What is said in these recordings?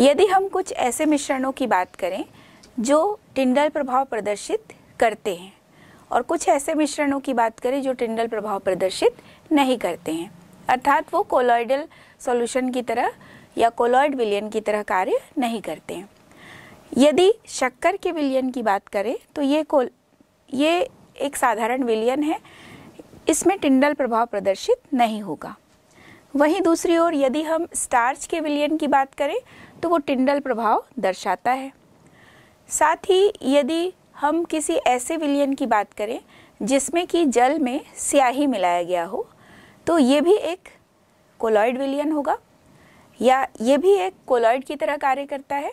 यदि हम कुछ ऐसे मिश्रणों की बात करें जो टिंडल प्रभाव प्रदर्शित करते हैं और कुछ ऐसे मिश्रणों की बात करें जो टिंडल प्रभाव प्रदर्शित नहीं करते हैं अर्थात वो कोलॉइडल सॉल्यूशन की तरह या कोलॉइड विलियन की तरह कार्य नहीं करते हैं यदि शक्कर के विलियन की बात करें तो ये कोल ये एक साधारण विलियन है इसमें टिंडल प्रभाव प्रदर्शित नहीं होगा वहीं दूसरी ओर यदि हम स्टार्च के विलियन की बात करें तो वो टिंडल प्रभाव दर्शाता है साथ ही यदि हम किसी ऐसे विलियन की बात करें जिसमें कि जल में स्याही मिलाया गया हो तो ये भी एक कोलॉइड विलियन होगा या ये भी एक कोलॉइड की तरह कार्य करता है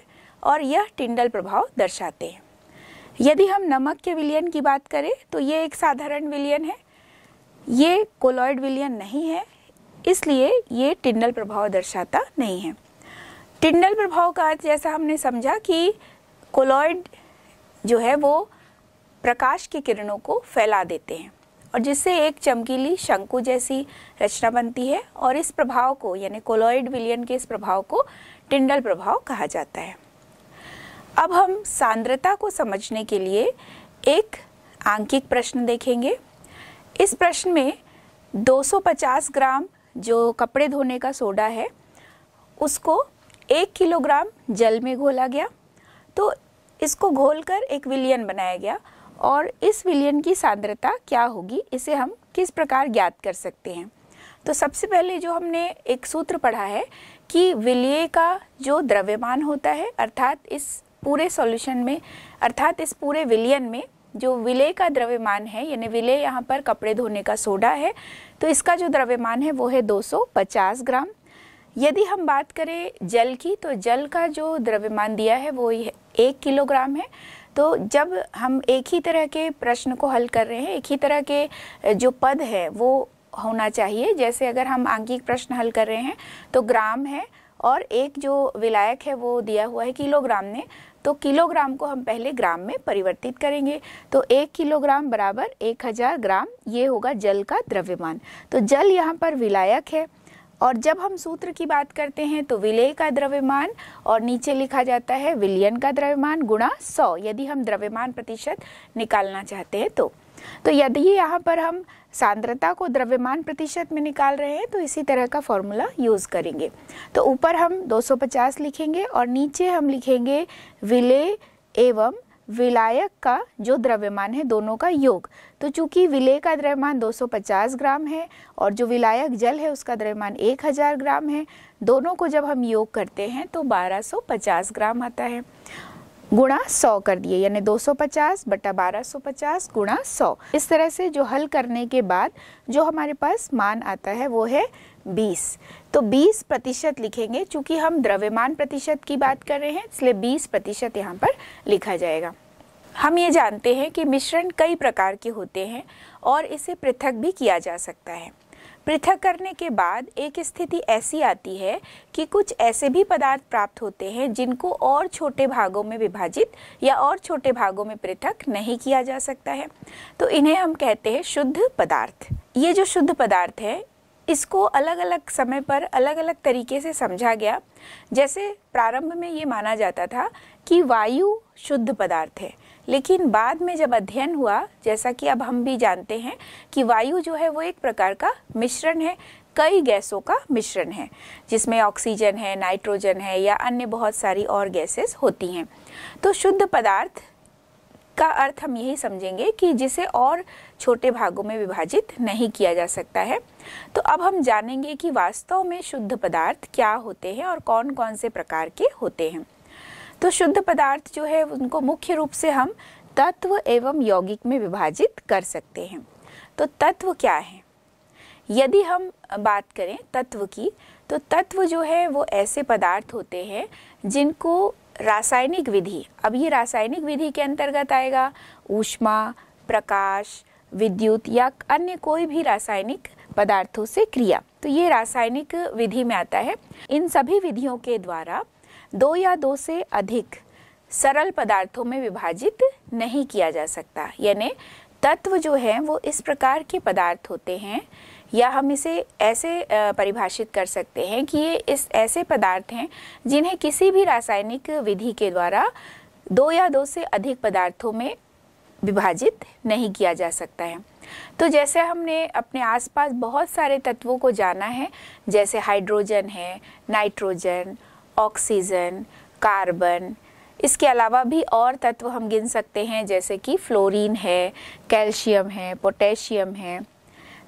और यह टिंडल प्रभाव दर्शाते हैं यदि हम नमक के विलियन की बात करें तो ये एक साधारण विलियन है ये कोलॉइड विलियन नहीं है इसलिए ये टिंडल प्रभाव दर्शाता नहीं है टिंडल प्रभाव का अर्थ जैसा हमने समझा कि कोलॉइड जो है वो प्रकाश की किरणों को फैला देते हैं और जिससे एक चमकीली शंकु जैसी रचना बनती है और इस प्रभाव को यानी कोलॉइड विलियन के इस प्रभाव को टिंडल प्रभाव कहा जाता है अब हम सांद्रता को समझने के लिए एक आंकिक प्रश्न देखेंगे इस प्रश्न में 250 ग्राम जो कपड़े धोने का सोडा है उसको एक किलोग्राम जल में घोला गया तो इसको घोलकर एक विलियन बनाया गया और इस विलियन की सांद्रता क्या होगी इसे हम किस प्रकार ज्ञात कर सकते हैं तो सबसे पहले जो हमने एक सूत्र पढ़ा है कि विलय का जो द्रव्यमान होता है अर्थात इस पूरे सॉल्यूशन में अर्थात इस पूरे विलियन में जो विलय का द्रव्यमान है यानी विलय यहाँ पर कपड़े धोने का सोडा है तो इसका जो द्रव्यमान है वो है 250 ग्राम यदि हम बात करें जल की तो जल का जो द्रव्यमान दिया है वो एक किलोग्राम है तो जब हम एक ही तरह के प्रश्न को हल कर रहे हैं एक ही तरह के जो पद है वो होना चाहिए जैसे अगर हम आंकिक प्रश्न हल कर रहे हैं तो ग्राम है और एक जो विलायक है वो दिया हुआ है किलोग्राम ने तो किलोग्राम को हम पहले ग्राम में परिवर्तित करेंगे तो एक किलोग्राम बराबर एक हजार ग्राम ये होगा जल का द्रव्यमान तो जल यहाँ पर विलायक है और जब हम सूत्र की बात करते हैं तो विलय का द्रव्यमान और नीचे लिखा जाता है विलियन का द्रव्यमान गुणा सौ यदि हम द्रव्यमान प्रतिशत निकालना चाहते हैं तो तो यदि यहाँ पर हम सांद्रता को द्रव्यमान प्रतिशत में निकाल रहे हैं तो इसी तरह का फॉर्मूला यूज़ करेंगे तो ऊपर हम 250 लिखेंगे और नीचे हम लिखेंगे विलय एवं विलायक का जो द्रव्यमान है दोनों का योग तो चूंकि विलय का द्रव्यमान 250 ग्राम है और जो विलायक जल है उसका द्रव्यमान 1000 ग्राम है दोनों को जब हम योग करते हैं तो 1250 ग्राम आता है गुणा सौ कर दिए यानी 250 बटा बारह सौ पचास गुणा सौ इस तरह से जो हल करने के बाद जो हमारे पास मान आता है वो है 20 तो 20 प्रतिशत लिखेंगे चूंकि हम द्रव्यमान प्रतिशत की बात कर रहे हैं इसलिए 20 प्रतिशत यहाँ पर लिखा जाएगा हम ये जानते हैं कि मिश्रण कई प्रकार के होते हैं और इसे पृथक भी किया जा सकता है पृथक करने के बाद एक स्थिति ऐसी आती है कि कुछ ऐसे भी पदार्थ प्राप्त होते हैं जिनको और छोटे भागों में विभाजित या और छोटे भागों में पृथक नहीं किया जा सकता है तो इन्हें हम कहते हैं शुद्ध पदार्थ ये जो शुद्ध पदार्थ है इसको अलग अलग समय पर अलग अलग तरीके से समझा गया जैसे प्रारंभ में ये माना जाता था कि वायु शुद्ध पदार्थ है लेकिन बाद में जब अध्ययन हुआ जैसा कि अब हम भी जानते हैं कि वायु जो है वो एक प्रकार का मिश्रण है कई गैसों का मिश्रण है जिसमें ऑक्सीजन है नाइट्रोजन है या अन्य बहुत सारी और गैसेस होती हैं तो शुद्ध पदार्थ का अर्थ हम यही समझेंगे कि जिसे और छोटे भागों में विभाजित नहीं किया जा सकता है तो अब हम जानेंगे कि वास्तव में शुद्ध पदार्थ क्या होते हैं और कौन कौन से प्रकार के होते हैं तो शुद्ध पदार्थ जो है उनको मुख्य रूप से हम तत्व एवं यौगिक में विभाजित कर सकते हैं तो तत्व क्या है यदि हम बात करें तत्व की तो तत्व जो है वो ऐसे पदार्थ होते हैं जिनको रासायनिक विधि अब ये रासायनिक विधि के अंतर्गत आएगा ऊष्मा प्रकाश विद्युत या अन्य कोई भी रासायनिक पदार्थों से क्रिया तो ये रासायनिक विधि में आता है इन सभी विधियों के द्वारा दो या दो से अधिक सरल पदार्थों में विभाजित नहीं किया जा सकता यानी तत्व जो है वो इस प्रकार के पदार्थ होते हैं या हम इसे ऐसे परिभाषित कर सकते हैं कि ये इस ऐसे पदार्थ हैं जिन्हें किसी भी रासायनिक विधि के द्वारा दो या दो से अधिक पदार्थों में विभाजित नहीं किया जा सकता है तो जैसे हमने अपने आसपास बहुत सारे तत्वों को जाना है जैसे हाइड्रोजन है नाइट्रोजन ऑक्सीजन कार्बन इसके अलावा भी और तत्व हम गिन सकते हैं जैसे कि फ्लोरीन है कैल्शियम है पोटेशियम है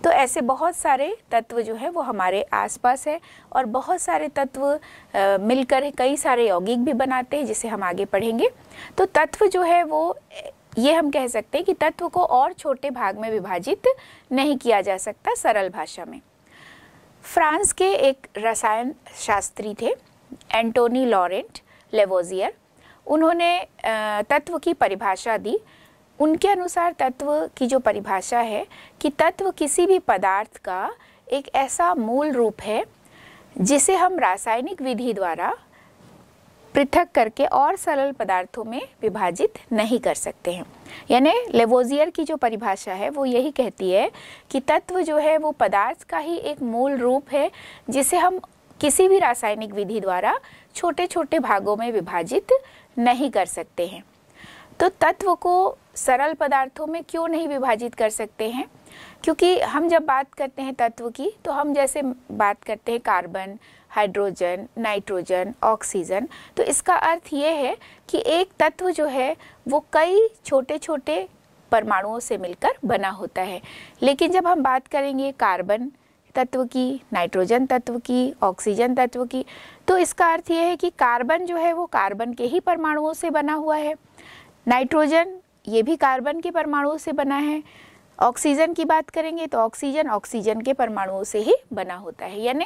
तो ऐसे बहुत सारे तत्व जो है वो हमारे आसपास है और बहुत सारे तत्व मिलकर कई सारे यौगिक भी बनाते हैं जिसे हम आगे पढ़ेंगे तो तत्व जो है वो ये हम कह सकते हैं कि तत्व को और छोटे भाग में विभाजित नहीं किया जा सकता सरल भाषा में फ्रांस के एक रसायन शास्त्री थे एंटोनी लॉरेंट लेवोजियर उन्होंने तत्व की परिभाषा दी उनके अनुसार तत्व की जो परिभाषा है कि तत्व किसी भी पदार्थ का एक ऐसा मूल रूप है जिसे हम रासायनिक विधि द्वारा पृथक करके और सरल पदार्थों में विभाजित नहीं कर सकते हैं यानी लेवोजियर की जो परिभाषा है वो यही कहती है कि तत्व जो है वो पदार्थ का ही एक मूल रूप है जिसे हम किसी भी रासायनिक विधि द्वारा छोटे छोटे भागों में विभाजित नहीं कर सकते हैं तो तत्व को सरल पदार्थों में क्यों नहीं विभाजित कर सकते हैं क्योंकि हम जब बात करते हैं तत्व की तो हम जैसे बात करते हैं कार्बन हाइड्रोजन नाइट्रोजन ऑक्सीजन तो इसका अर्थ ये है कि एक तत्व जो है वो कई छोटे छोटे परमाणुओं से मिलकर बना होता है लेकिन जब हम बात करेंगे कार्बन तत्व की नाइट्रोजन तत्व की ऑक्सीजन तत्व की तो इसका अर्थ ये है कि कार्बन जो है वो कार्बन के ही परमाणुओं से बना हुआ है नाइट्रोजन ये भी कार्बन के परमाणुओं से बना है ऑक्सीजन की बात करेंगे तो ऑक्सीजन ऑक्सीजन के परमाणुओं से ही बना होता है यानी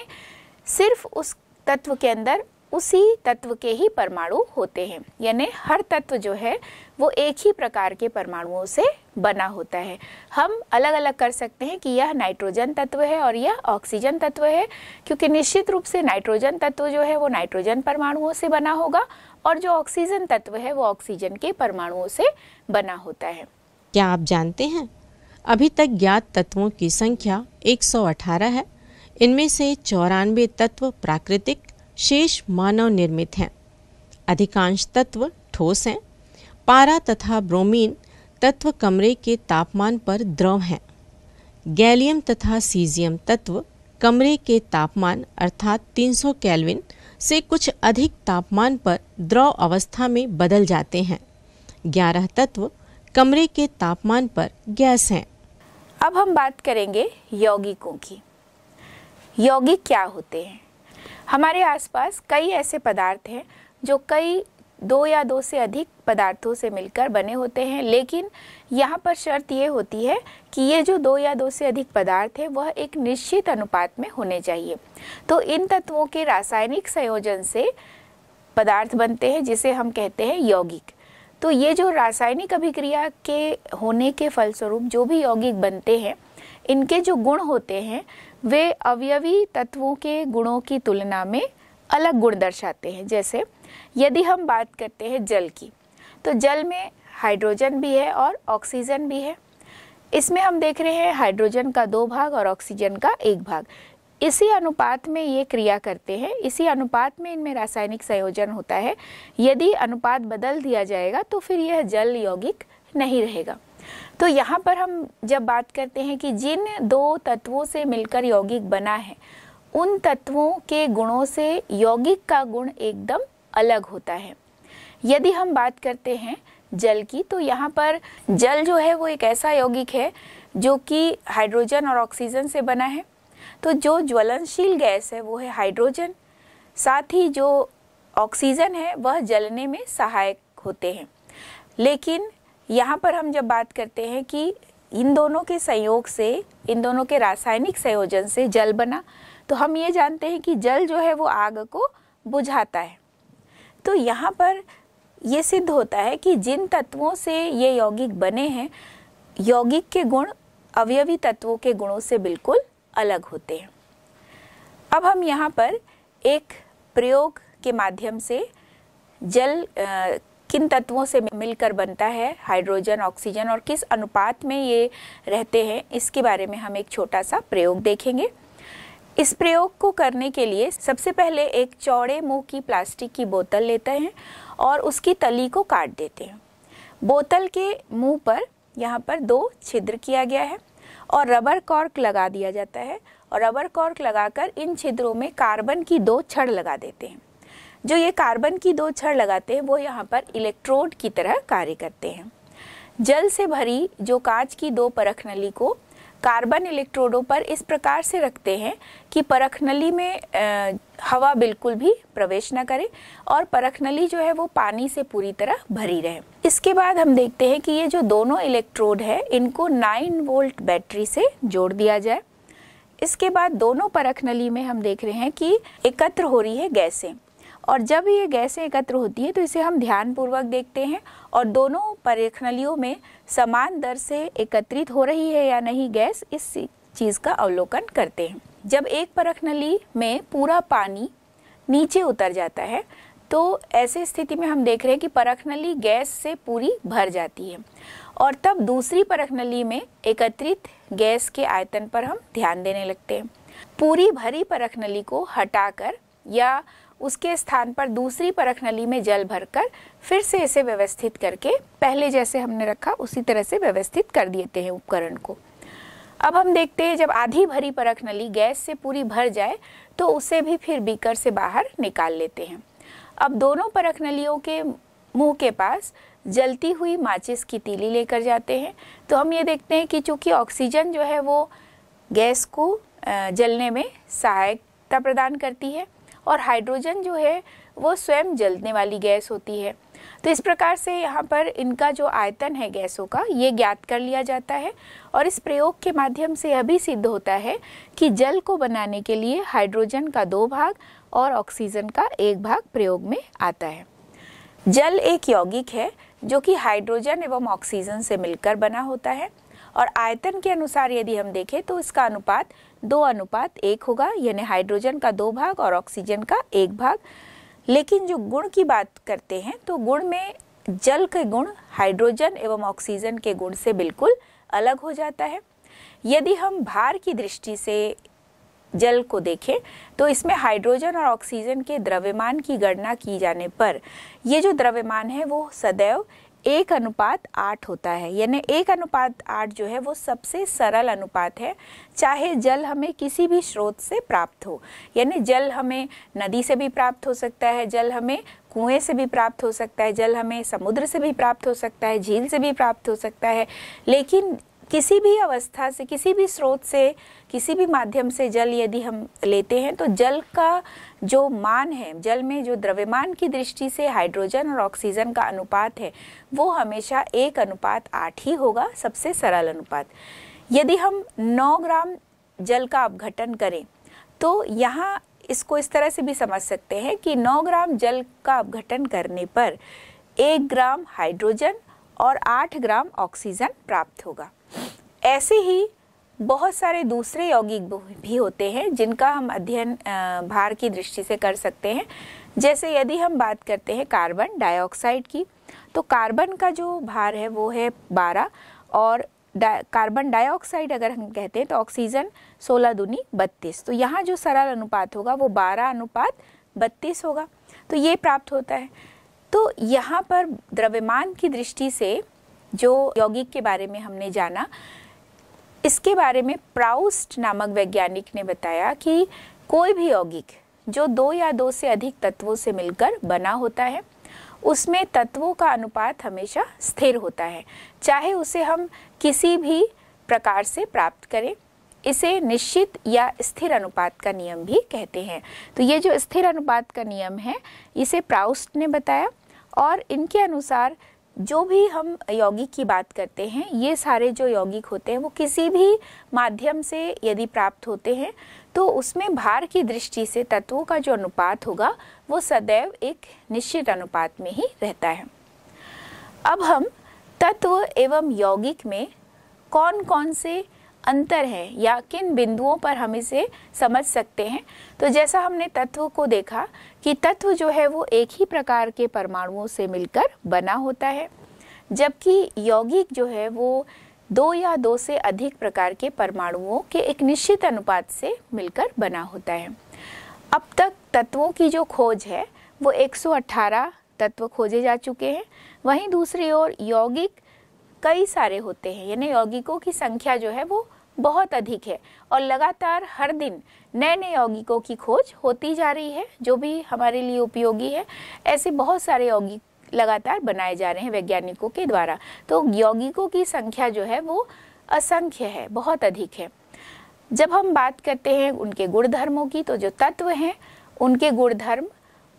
सिर्फ उस तत्व के अंदर उसी तत्व के ही परमाणु होते हैं यानी हर तत्व जो है वो एक ही प्रकार के परमाणुओं से बना होता है हम अलग अलग कर सकते हैं कि यह नाइट्रोजन तत्व है और यह ऑक्सीजन तत्व है क्योंकि निश्चित रूप से नाइट्रोजन तत्व जो है वो नाइट्रोजन परमाणुओं से बना होगा और जो ऑक्सीजन तत्व है वो ऑक्सीजन के परमाणुओं से बना होता है क्या आप जानते हैं अभी तक ज्ञात तत्वों की संख्या 118 है इनमें से चौरानवे तत्व प्राकृतिक शेष मानव निर्मित हैं अधिकांश तत्व ठोस हैं पारा तथा ब्रोमीन तत्व कमरे के तापमान पर द्रव हैं गैलियम तथा सीजियम तत्व कमरे के तापमान अर्थात 300 केल्विन से कुछ अधिक तापमान पर द्रव अवस्था में बदल जाते हैं ग्यारह तत्व कमरे के तापमान पर गैस हैं अब हम बात करेंगे यौगिकों की यौगिक क्या होते हैं हमारे आसपास कई ऐसे पदार्थ हैं जो कई दो या दो से अधिक पदार्थों से मिलकर बने होते हैं लेकिन यहाँ पर शर्त ये होती है कि ये जो दो या दो से अधिक पदार्थ है वह एक निश्चित अनुपात में होने चाहिए तो इन तत्वों के रासायनिक संयोजन से पदार्थ बनते हैं जिसे हम कहते हैं यौगिक तो ये जो रासायनिक अभिक्रिया के होने के फलस्वरूप जो भी यौगिक बनते हैं इनके जो गुण होते हैं वे अवयवी तत्वों के गुणों की तुलना में अलग गुण दर्शाते हैं जैसे यदि हम बात करते हैं जल की तो जल में हाइड्रोजन भी है और ऑक्सीजन भी है इसमें हम देख रहे हैं हाइड्रोजन का दो भाग और ऑक्सीजन का एक भाग इसी अनुपात में ये क्रिया करते हैं इसी अनुपात में इनमें रासायनिक संयोजन होता है यदि अनुपात बदल दिया जाएगा तो फिर यह जल यौगिक नहीं रहेगा तो यहाँ पर हम जब बात करते हैं कि जिन दो तत्वों से मिलकर यौगिक बना है उन तत्वों के गुणों से यौगिक का गुण एकदम अलग होता है यदि हम बात करते हैं जल की तो यहाँ पर जल जो है वो एक ऐसा यौगिक है जो कि हाइड्रोजन और ऑक्सीजन से बना है तो जो ज्वलनशील गैस है वो है हाइड्रोजन साथ ही जो ऑक्सीजन है वह जलने में सहायक होते हैं लेकिन यहाँ पर हम जब बात करते हैं कि इन दोनों के संयोग से इन दोनों के रासायनिक संयोजन से जल बना तो हम ये जानते हैं कि जल जो है वो आग को बुझाता है तो यहाँ पर ये सिद्ध होता है कि जिन तत्वों से ये यौगिक बने हैं यौगिक के गुण अवयवी तत्वों के गुणों से बिल्कुल अलग होते हैं अब हम यहाँ पर एक प्रयोग के माध्यम से जल किन तत्वों से मिलकर बनता है हाइड्रोजन ऑक्सीजन और किस अनुपात में ये रहते हैं इसके बारे में हम एक छोटा सा प्रयोग देखेंगे इस प्रयोग को करने के लिए सबसे पहले एक चौड़े मुंह की प्लास्टिक की बोतल लेते हैं और उसकी तली को काट देते हैं बोतल के मुंह पर यहाँ पर दो छिद्र किया गया है और रबर कॉर्क लगा दिया जाता है और रबर कॉर्क लगाकर इन छिद्रों में कार्बन की दो छड़ लगा देते हैं जो ये कार्बन की दो छड़ लगाते हैं वो यहाँ पर इलेक्ट्रोड की तरह कार्य करते हैं जल से भरी जो कांच की दो परख नली को कार्बन इलेक्ट्रोडों पर इस प्रकार से रखते हैं कि परख नली में हवा बिल्कुल भी प्रवेश न करे और परख नली जो है वो पानी से पूरी तरह भरी रहे इसके बाद हम देखते हैं कि ये जो दोनों इलेक्ट्रोड है इनको 9 वोल्ट बैटरी से जोड़ दिया जाए इसके बाद दोनों परख नली में हम देख रहे हैं कि एकत्र हो रही है गैसें और जब ये गैसें एकत्र होती हैं तो इसे हम ध्यानपूर्वक देखते हैं और दोनों परेखनलियों में समान दर से एकत्रित हो रही है या नहीं गैस इस चीज़ का अवलोकन करते हैं जब एक परख नली में पूरा पानी नीचे उतर जाता है तो ऐसे स्थिति में हम देख रहे हैं कि परख नली गैस से पूरी भर जाती है और तब दूसरी परख नली में एकत्रित गैस के आयतन पर हम ध्यान देने लगते हैं पूरी भरी परख नली को हटाकर या उसके स्थान पर दूसरी परख नली में जल भरकर फिर से इसे व्यवस्थित करके पहले जैसे हमने रखा उसी तरह से व्यवस्थित कर देते हैं उपकरण को अब हम देखते हैं जब आधी भरी परख नली गैस से पूरी भर जाए तो उसे भी फिर बीकर से बाहर निकाल लेते हैं अब दोनों परख नलियों के मुंह के पास जलती हुई माचिस की तीली लेकर जाते हैं तो हम ये देखते हैं कि चूँकि ऑक्सीजन जो है वो गैस को जलने में सहायता प्रदान करती है और हाइड्रोजन जो है वो स्वयं जलने वाली गैस होती है तो इस प्रकार से यहाँ पर इनका जो आयतन है गैसों का ये ज्ञात कर लिया जाता है और इस प्रयोग के माध्यम से यह भी सिद्ध होता है कि जल को बनाने के लिए हाइड्रोजन का दो भाग और ऑक्सीजन का एक भाग प्रयोग में आता है जल एक यौगिक है जो कि हाइड्रोजन एवं ऑक्सीजन से मिलकर बना होता है और आयतन के अनुसार यदि हम देखें तो इसका अनुपात दो अनुपात एक होगा यानी हाइड्रोजन का दो भाग और ऑक्सीजन का एक भाग लेकिन जो गुण की बात करते हैं तो गुण में जल के गुण हाइड्रोजन एवं ऑक्सीजन के गुण से बिल्कुल अलग हो जाता है यदि हम भार की दृष्टि से जल को देखें तो इसमें हाइड्रोजन और ऑक्सीजन के द्रव्यमान की गणना की जाने पर ये जो द्रव्यमान है वो सदैव एक अनुपात आठ होता है यानी एक अनुपात आठ जो है वो सबसे सरल अनुपात है चाहे जल हमें किसी भी स्रोत से प्राप्त हो यानी जल हमें नदी से भी प्राप्त हो सकता है जल हमें कुएं से भी प्राप्त हो सकता है जल हमें समुद्र से भी प्राप्त हो सकता है झील से भी प्राप्त हो सकता है लेकिन किसी भी अवस्था से किसी भी स्रोत से किसी भी माध्यम से जल यदि हम लेते हैं तो जल का जो मान है जल में जो द्रव्यमान की दृष्टि से हाइड्रोजन और ऑक्सीजन का अनुपात है वो हमेशा एक अनुपात आठ ही होगा सबसे सरल अनुपात यदि हम 9 ग्राम जल का अपघटन करें तो यहाँ इसको इस तरह से भी समझ सकते हैं कि 9 ग्राम जल का अपघटन करने पर एक ग्राम हाइड्रोजन और 8 ग्राम ऑक्सीजन प्राप्त होगा ऐसे ही बहुत सारे दूसरे यौगिक भी होते हैं जिनका हम अध्ययन भार की दृष्टि से कर सकते हैं जैसे यदि हम बात करते हैं कार्बन डाइऑक्साइड की तो कार्बन का जो भार है वो है बारह और डा, कार्बन डाइऑक्साइड अगर हम कहते हैं तो ऑक्सीजन सोलह दुनी बत्तीस तो यहाँ जो सरल अनुपात होगा वो बारह अनुपात बत्तीस होगा तो ये प्राप्त होता है तो यहाँ पर द्रव्यमान की दृष्टि से जो यौगिक के बारे में हमने जाना इसके बारे में प्राउस्ट नामक वैज्ञानिक ने बताया कि कोई भी यौगिक जो दो या दो से अधिक तत्वों से मिलकर बना होता है उसमें तत्वों का अनुपात हमेशा स्थिर होता है चाहे उसे हम किसी भी प्रकार से प्राप्त करें इसे निश्चित या स्थिर अनुपात का नियम भी कहते हैं तो ये जो स्थिर अनुपात का नियम है इसे प्राउस्ट ने बताया और इनके अनुसार जो भी हम यौगिक की बात करते हैं ये सारे जो यौगिक होते हैं वो किसी भी माध्यम से यदि प्राप्त होते हैं तो उसमें भार की दृष्टि से तत्वों का जो अनुपात होगा वो सदैव एक निश्चित अनुपात में ही रहता है अब हम तत्व एवं यौगिक में कौन कौन से अंतर है या किन बिंदुओं पर हम इसे समझ सकते हैं तो जैसा हमने तत्व को देखा कि तत्व जो है वो एक ही प्रकार के परमाणुओं से मिलकर बना होता है जबकि यौगिक जो है वो दो या दो से अधिक प्रकार के परमाणुओं के एक निश्चित अनुपात से मिलकर बना होता है अब तक तत्वों की जो खोज है वो 118 तत्व खोजे जा चुके हैं वहीं दूसरी ओर यौगिक कई सारे होते हैं यानी यौगिकों की संख्या जो है वो बहुत अधिक है और लगातार हर दिन नए नए यौगिकों की खोज होती जा रही है जो भी हमारे लिए उपयोगी है ऐसे बहुत सारे यौगिक लगातार बनाए जा रहे हैं वैज्ञानिकों के द्वारा तो यौगिकों की संख्या जो है वो असंख्य है बहुत अधिक है जब हम बात करते हैं उनके गुणधर्मों की तो जो तत्व हैं उनके गुणधर्म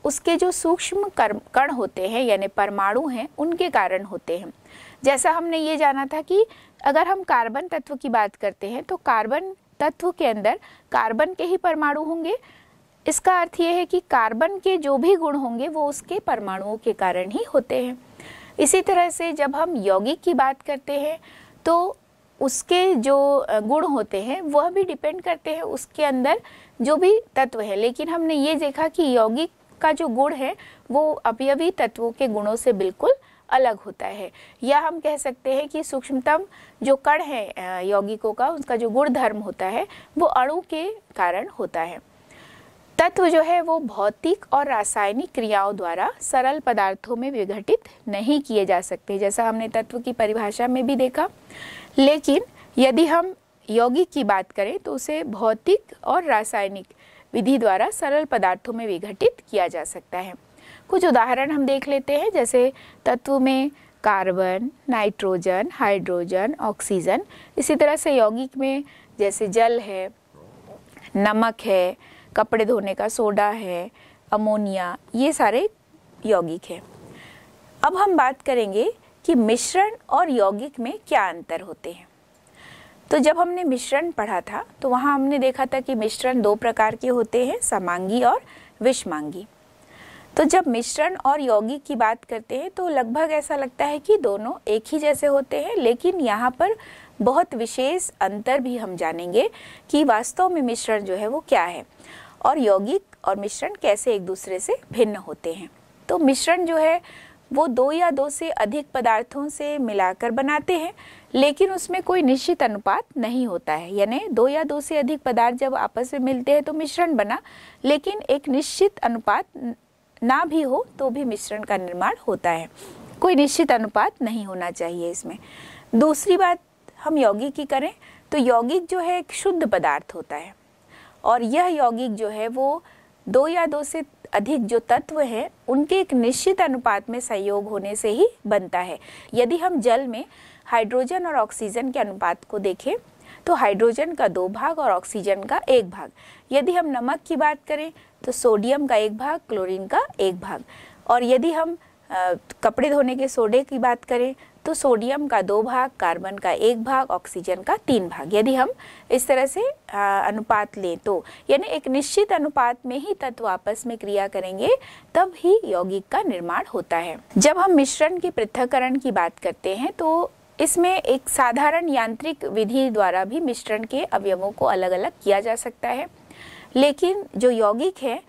उसके जो सूक्ष्म कर्म कण होते हैं यानी परमाणु हैं उनके कारण होते हैं जैसा हमने ये जाना था कि अगर हम कार्बन तत्व की बात करते हैं तो कार्बन तत्व के अंदर कार्बन के ही परमाणु होंगे इसका अर्थ यह है कि कार्बन के जो भी गुण होंगे वो उसके परमाणुओं के कारण ही होते हैं इसी तरह से जब हम यौगिक की बात करते हैं तो उसके जो गुण होते हैं वह भी डिपेंड करते हैं उसके अंदर जो भी तत्व है लेकिन हमने ये देखा कि यौगिक का जो गुण है वो अवयवी तत्वों के गुणों से बिल्कुल अलग होता है या हम कह सकते हैं कि सूक्ष्मतम जो कण है यौगिकों का उसका जो गुण धर्म होता है वो अणु के कारण होता है तत्व जो है वो भौतिक और रासायनिक क्रियाओं द्वारा सरल पदार्थों में विघटित नहीं किए जा सकते जैसा हमने तत्व की परिभाषा में भी देखा लेकिन यदि हम यौगिक की बात करें तो उसे भौतिक और रासायनिक विधि द्वारा सरल पदार्थों में विघटित किया जा सकता है कुछ उदाहरण हम देख लेते हैं जैसे तत्व में कार्बन नाइट्रोजन हाइड्रोजन ऑक्सीजन इसी तरह से यौगिक में जैसे जल है नमक है कपड़े धोने का सोडा है अमोनिया ये सारे यौगिक है अब हम बात करेंगे कि मिश्रण और यौगिक में क्या अंतर होते हैं तो जब हमने मिश्रण पढ़ा था तो वहाँ हमने देखा था कि मिश्रण दो प्रकार के होते हैं समांगी और विषमांगी तो जब मिश्रण और यौगिक की बात करते हैं तो लगभग ऐसा लगता है कि दोनों एक ही जैसे होते हैं लेकिन यहाँ पर बहुत विशेष अंतर भी हम जानेंगे कि वास्तव में मिश्रण जो है वो क्या है और यौगिक और मिश्रण कैसे एक दूसरे से भिन्न होते हैं तो मिश्रण जो है वो दो या दो से अधिक पदार्थों से मिलाकर बनाते हैं लेकिन उसमें कोई निश्चित अनुपात नहीं होता है यानी दो या दो से अधिक पदार्थ जब आपस में मिलते हैं तो मिश्रण बना लेकिन एक निश्चित अनुपात ना भी हो तो भी मिश्रण का निर्माण होता है कोई निश्चित अनुपात नहीं होना चाहिए इसमें दूसरी बात हम यौगिक की करें तो यौगिक जो है एक शुद्ध पदार्थ होता है और यह यौगिक जो है वो दो या दो से अधिक जो तत्व हैं उनके एक निश्चित अनुपात में संयोग होने से ही बनता है यदि हम जल में हाइड्रोजन और ऑक्सीजन के अनुपात को देखें तो हाइड्रोजन का दो भाग और ऑक्सीजन का एक भाग यदि हम नमक की बात करें तो सोडियम का एक भाग क्लोरीन का एक भाग और यदि हम आ, कपड़े धोने के सोडे की बात करें तो सोडियम का दो भाग कार्बन का एक भाग ऑक्सीजन का तीन भाग यदि हम इस तरह से आ, अनुपात लें तो यानी एक निश्चित अनुपात में ही तत्व आपस में क्रिया करेंगे तब ही यौगिक का निर्माण होता है जब हम मिश्रण के पृथककरण की बात करते हैं तो इसमें एक साधारण यांत्रिक विधि द्वारा भी मिश्रण के अवयवों को अलग अलग किया जा सकता है लेकिन जो यौगिक है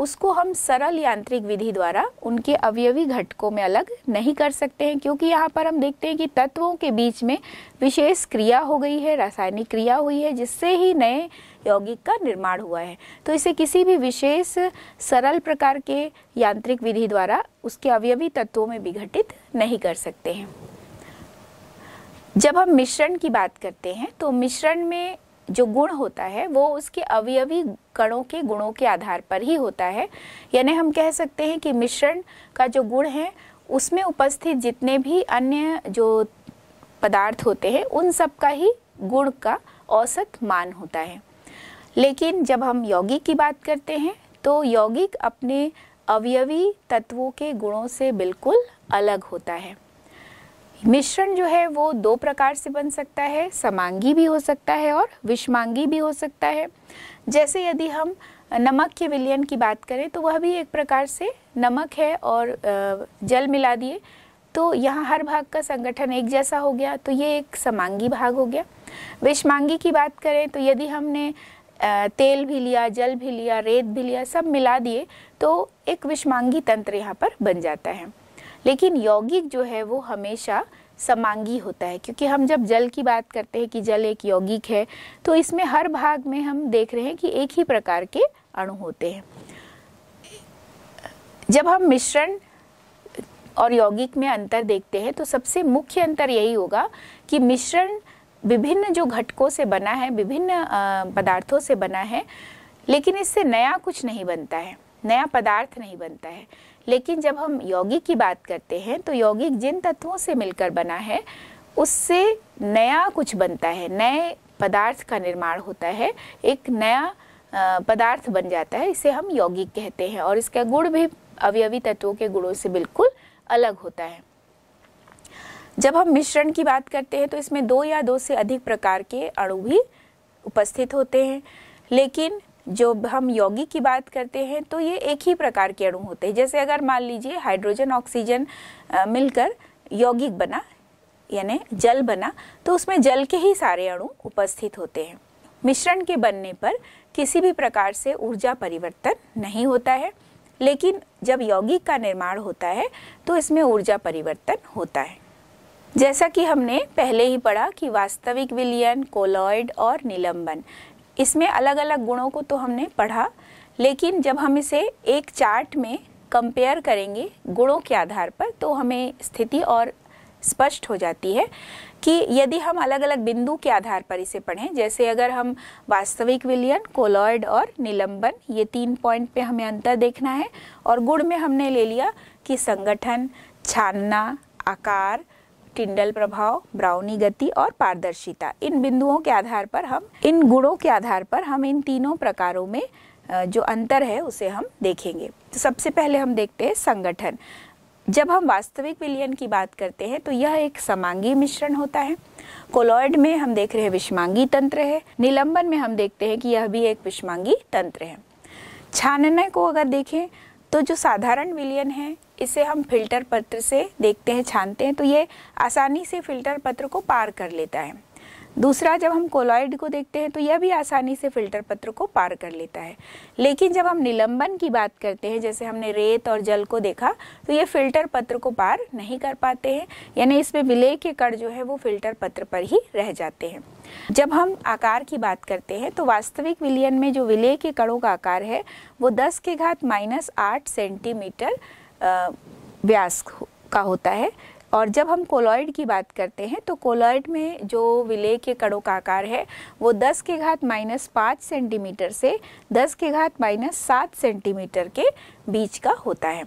उसको हम सरल यांत्रिक विधि द्वारा उनके अवयवी घटकों में अलग नहीं कर सकते हैं क्योंकि यहाँ पर हम देखते हैं कि तत्वों के बीच में विशेष क्रिया हो गई है रासायनिक क्रिया हुई है जिससे ही नए यौगिक का निर्माण हुआ है तो इसे किसी भी विशेष सरल प्रकार के यांत्रिक विधि द्वारा उसके अवयवी तत्वों में विघटित नहीं कर सकते हैं जब हम मिश्रण की बात करते हैं तो मिश्रण में जो गुण होता है वो उसके अवयवी कणों के गुणों के आधार पर ही होता है यानी हम कह सकते हैं कि मिश्रण का जो गुण है उसमें उपस्थित जितने भी अन्य जो पदार्थ होते हैं उन सब का ही गुण का औसत मान होता है लेकिन जब हम यौगिक की बात करते हैं तो यौगिक अपने अवयवी तत्वों के गुणों से बिल्कुल अलग होता है मिश्रण जो है वो दो प्रकार से बन सकता है समांगी भी हो सकता है और विषमांगी भी हो सकता है जैसे यदि हम नमक के विलयन की बात करें तो वह भी एक प्रकार से नमक है और जल मिला दिए तो यहाँ हर भाग का संगठन एक जैसा हो गया तो ये एक समांगी भाग हो गया विषमांगी की बात करें तो यदि हमने तेल भी लिया जल भी लिया रेत भी लिया सब मिला दिए तो एक विषमांगी तंत्र यहाँ पर बन जाता है लेकिन यौगिक जो है वो हमेशा समांगी होता है क्योंकि हम जब जल की बात करते हैं कि जल एक यौगिक है तो इसमें हर भाग में हम देख रहे हैं कि एक ही प्रकार के अणु होते हैं जब हम मिश्रण और यौगिक में अंतर देखते हैं तो सबसे मुख्य अंतर यही होगा कि मिश्रण विभिन्न जो घटकों से बना है विभिन्न पदार्थों से बना है लेकिन इससे नया कुछ नहीं बनता है नया पदार्थ नहीं बनता है लेकिन जब हम यौगिक की बात करते हैं तो यौगिक जिन तत्वों से मिलकर बना है उससे नया कुछ बनता है नए पदार्थ का निर्माण होता है एक नया पदार्थ बन जाता है इसे हम यौगिक कहते हैं और इसका गुण भी अवयवी तत्वों के गुणों से बिल्कुल अलग होता है जब हम मिश्रण की बात करते हैं तो इसमें दो या दो से अधिक प्रकार के अणु भी उपस्थित होते हैं लेकिन जो हम यौगिक की बात करते हैं तो ये एक ही प्रकार के अणु होते हैं जैसे अगर मान लीजिए हाइड्रोजन ऑक्सीजन मिलकर यौगिक बना यानी जल बना तो उसमें जल के ही सारे अणु उपस्थित होते हैं मिश्रण के बनने पर किसी भी प्रकार से ऊर्जा परिवर्तन नहीं होता है लेकिन जब यौगिक का निर्माण होता है तो इसमें ऊर्जा परिवर्तन होता है जैसा कि हमने पहले ही पढ़ा कि वास्तविक विलयन कोलॉइड और निलंबन इसमें अलग अलग गुणों को तो हमने पढ़ा लेकिन जब हम इसे एक चार्ट में कंपेयर करेंगे गुणों के आधार पर तो हमें स्थिति और स्पष्ट हो जाती है कि यदि हम अलग अलग बिंदु के आधार पर इसे पढ़ें जैसे अगर हम वास्तविक विलियन कोलॉयड और निलंबन ये तीन पॉइंट पे हमें अंतर देखना है और गुण में हमने ले लिया कि संगठन छानना आकार टिंडल प्रभाव ब्राउनी गति और पारदर्शिता इन बिंदुओं के आधार पर हम इन गुणों के आधार पर हम इन तीनों प्रकारों में जो अंतर है उसे हम देखेंगे तो सबसे पहले हम देखते हैं संगठन जब हम वास्तविक विलयन की बात करते हैं तो यह एक समांगी मिश्रण होता है कोलॉयड में हम देख रहे हैं विषमांगी तंत्र है निलंबन में हम देखते हैं कि यह भी एक विषमांगी तंत्र है छानने को अगर देखें तो जो साधारण विलयन है इसे हम फिल्टर पत्र से देखते हैं छानते हैं तो ये आसानी से फिल्टर पत्र को पार कर लेता है दूसरा जब हम कोलॉइड को देखते हैं तो यह भी आसानी से फिल्टर पत्र को पार कर लेता है लेकिन जब हम निलंबन की बात करते हैं जैसे हमने रेत और जल को देखा तो ये फिल्टर पत्र को पार नहीं कर पाते हैं यानी इसमें विलय के कण जो है वो फिल्टर पत्र पर ही रह जाते हैं जब हम आकार की बात करते हैं तो वास्तविक विलयन में जो विलय के कणों का आकार है वो दस के घात माइनस आठ सेंटीमीटर व्यास का होता है और जब हम कोलॉइड की बात करते हैं तो कोलॉइड में जो विले के कड़ों का आकार है वो 10 के घात माइनस पाँच सेंटीमीटर से 10 के घात माइनस सात सेंटीमीटर के बीच का होता है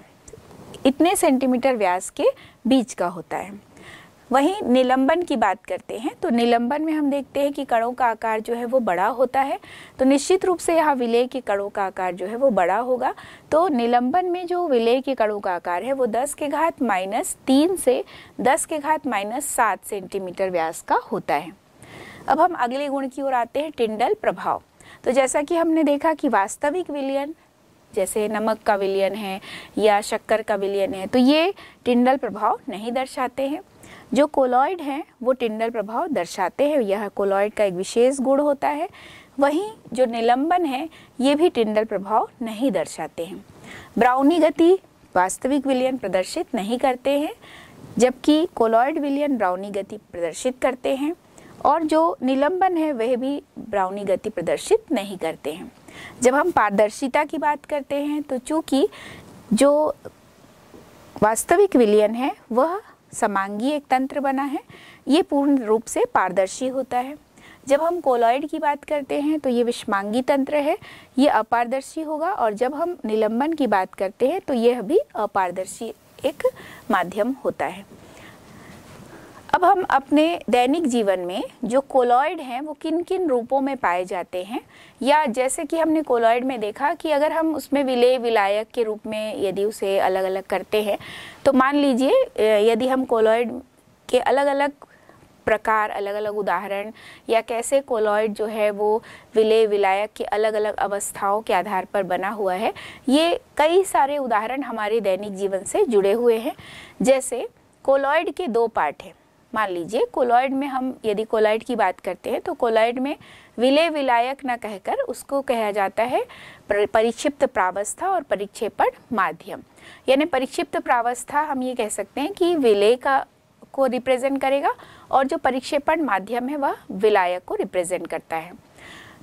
इतने सेंटीमीटर व्यास के बीच का होता है वहीं निलंबन की बात करते हैं तो निलंबन में हम देखते हैं कि कणों का आकार जो है वो बड़ा होता है तो निश्चित रूप से यहाँ विलय के कणों का आकार जो है वो बड़ा होगा तो निलंबन में जो विलय के कणों का आकार है वो दस के घात माइनस तीन से दस के घात माइनस सात सेंटीमीटर व्यास का होता है अब हम अगले गुण की ओर आते हैं टिंडल प्रभाव तो जैसा कि हमने देखा कि वास्तविक विलयन जैसे नमक का विलयन है या शक्कर का विलयन है तो ये टिंडल प्रभाव नहीं दर्शाते हैं जो कोलॉइड हैं वो टिंडल प्रभाव दर्शाते हैं यह कोलॉइड का एक विशेष गुण होता है वहीं जो निलंबन है ये भी टिंडल प्रभाव नहीं दर्शाते हैं ब्राउनी गति वास्तविक विलियन प्रदर्शित नहीं करते हैं जबकि कोलॉइड विलियन ब्राउनी गति प्रदर्शित करते हैं और जो निलंबन है वह भी ब्राउनी गति प्रदर्शित नहीं करते हैं जब हम पारदर्शिता की बात करते हैं तो चूंकि जो वास्तविक विलियन है वह समांगी एक तंत्र बना है ये पूर्ण रूप से पारदर्शी होता है जब हम कोलॉइड की बात करते हैं तो ये विषमांगी तंत्र है ये अपारदर्शी होगा और जब हम निलंबन की बात करते हैं तो यह भी अपारदर्शी एक माध्यम होता है अब हम अपने दैनिक जीवन में जो कोलॉयड हैं वो किन किन रूपों में पाए जाते हैं या जैसे कि हमने कोलॉयड में देखा कि अगर हम उसमें विलय विलायक के रूप में यदि उसे अलग अलग करते हैं तो मान लीजिए यदि हम कोलॉयड के अलग अलग प्रकार अलग अलग उदाहरण या कैसे कोलॉयड जो है वो विलय विलायक की अलग अलग अवस्थाओं के आधार पर बना हुआ है ये कई सारे उदाहरण हमारे दैनिक जीवन से जुड़े हुए हैं जैसे कोलॉयड के दो पार्ट हैं मान लीजिए कोलॉइड में हम यदि कोलॉइड की बात करते हैं तो कोलॉइड में विलय विलायक न कहकर उसको कहा जाता है परिक्षिप्त प्रावस्था और परिक्षेपण माध्यम यानी परिक्षिप्त प्रावस्था हम ये कह सकते हैं कि विलय का को रिप्रेजेंट करेगा और जो परिक्षेपण माध्यम है वह विलायक को रिप्रेजेंट करता है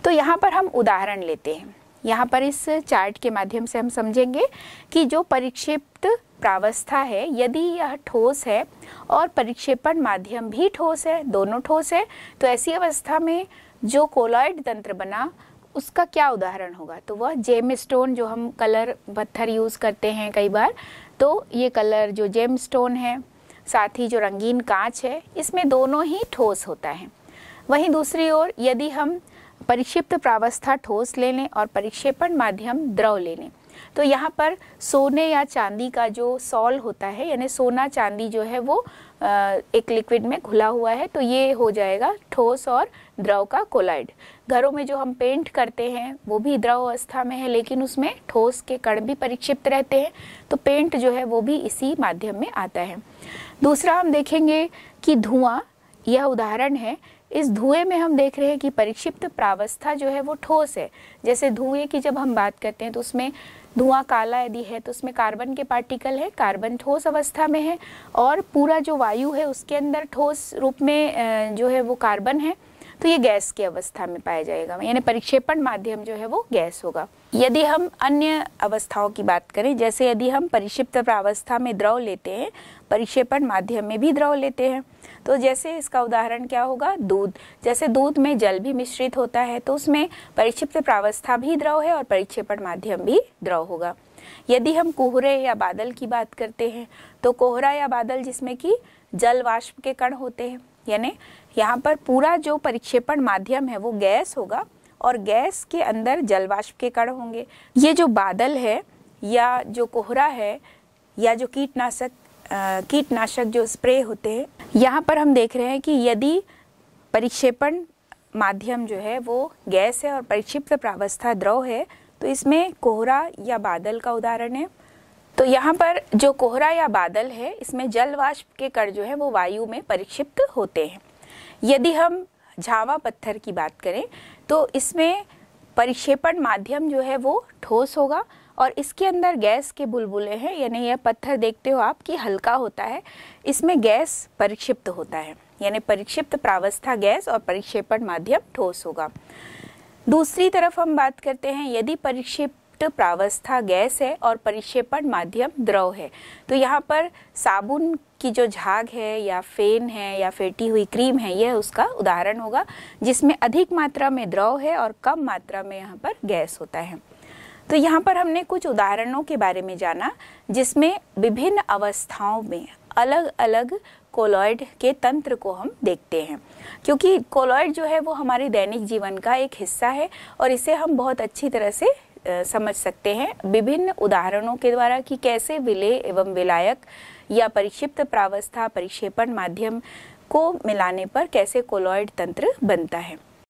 तो यहाँ पर हम उदाहरण लेते हैं यहाँ पर इस चार्ट के माध्यम से हम समझेंगे कि जो परिक्षिप्त प्रावस्था है यदि यह ठोस है और परिक्षेपण माध्यम भी ठोस है दोनों ठोस है तो ऐसी अवस्था में जो कोलॉइड तंत्र बना उसका क्या उदाहरण होगा तो वह जेम स्टोन जो हम कलर पत्थर यूज़ करते हैं कई बार तो ये कलर जो जेम स्टोन है साथ ही जो रंगीन कांच है इसमें दोनों ही ठोस होता है वहीं दूसरी ओर यदि हम परिक्षिप्त प्रावस्था ठोस ले लें और परिक्षेपण माध्यम द्रव ले लें तो यहाँ पर सोने या चांदी का जो सॉल होता है यानी सोना चांदी जो है वो एक लिक्विड में घुला हुआ है तो ये हो जाएगा ठोस और द्रव का कोलाइड घरों में जो हम पेंट करते हैं वो भी द्रव अवस्था में है लेकिन उसमें ठोस के कण भी परिक्षिप्त रहते हैं तो पेंट जो है वो भी इसी माध्यम में आता है दूसरा हम देखेंगे कि धुआं यह उदाहरण है इस धुएं में हम देख रहे हैं कि परिक्षिप्त प्रावस्था जो है वो ठोस है जैसे धुएं की जब हम बात करते हैं तो उसमें धुआं काला यदि है तो उसमें कार्बन के पार्टिकल है कार्बन ठोस अवस्था में है और पूरा जो वायु है उसके अंदर ठोस रूप में जो है वो कार्बन है तो ये गैस की अवस्था में पाया जाएगा यानी परिक्षेपण माध्यम जो है वो गैस होगा यदि हम अन्य अवस्थाओं की बात करें जैसे यदि हम परिक्षिप्त प्रावस्था में द्रव लेते हैं परिक्षेपण माध्यम में भी द्रव लेते हैं तो जैसे इसका उदाहरण क्या होगा दूध जैसे दूध में जल भी मिश्रित होता है तो उसमें परिक्षिप्त प्रावस्था भी द्रव है और परिक्षेपण माध्यम भी द्रव होगा यदि हम कोहरे या बादल की बात करते हैं तो कोहरा या बादल जिसमें कि जल वाष्प के कण होते हैं यानी यहाँ पर पूरा जो परिक्षेपण माध्यम है वो गैस होगा और गैस के अंदर जलवाष्प के कण होंगे ये जो बादल है या जो कोहरा है या जो कीटनाशक कीटनाशक जो स्प्रे होते हैं यहाँ पर हम देख रहे हैं कि यदि परिक्षेपण माध्यम जो है वो गैस है और परिक्षिप्त प्रावस्था द्रव है तो इसमें कोहरा या बादल का उदाहरण है तो यहाँ पर जो कोहरा या बादल है इसमें जलवाष्प के कण जो है वो वायु में परिक्षिप्त होते हैं यदि हम झावा पत्थर की बात करें तो इसमें परिक्षेपण माध्यम जो है वो ठोस होगा और इसके अंदर गैस के बुलबुले हैं यानी यह पत्थर देखते हो आप कि हल्का होता है इसमें गैस परिक्षिप्त होता है यानी परिक्षिप्त प्रावस्था गैस और परिक्षेपण माध्यम ठोस होगा दूसरी तरफ हम बात करते हैं यदि परिक्षेप विशिष्ट प्रावस्था गैस है और परिक्षेपण माध्यम द्रव है तो यहाँ पर साबुन की जो झाग है या फेन है या फेटी हुई क्रीम है यह उसका उदाहरण होगा जिसमें अधिक मात्रा में द्रव है और कम मात्रा में यहाँ पर गैस होता है तो यहाँ पर हमने कुछ उदाहरणों के बारे में जाना जिसमें विभिन्न अवस्थाओं में अलग अलग कोलॉयड के तंत्र को हम देखते हैं क्योंकि कोलॉयड जो है वो हमारे दैनिक जीवन का एक हिस्सा है और इसे हम बहुत अच्छी तरह से समझ सकते हैं विभिन्न उदाहरणों के द्वारा कि कैसे विलय एवं विलायक या परिक्षिप्त प्रावस्था परिक्षेपण माध्यम को मिलाने पर कैसे कोलॉइड तंत्र बनता है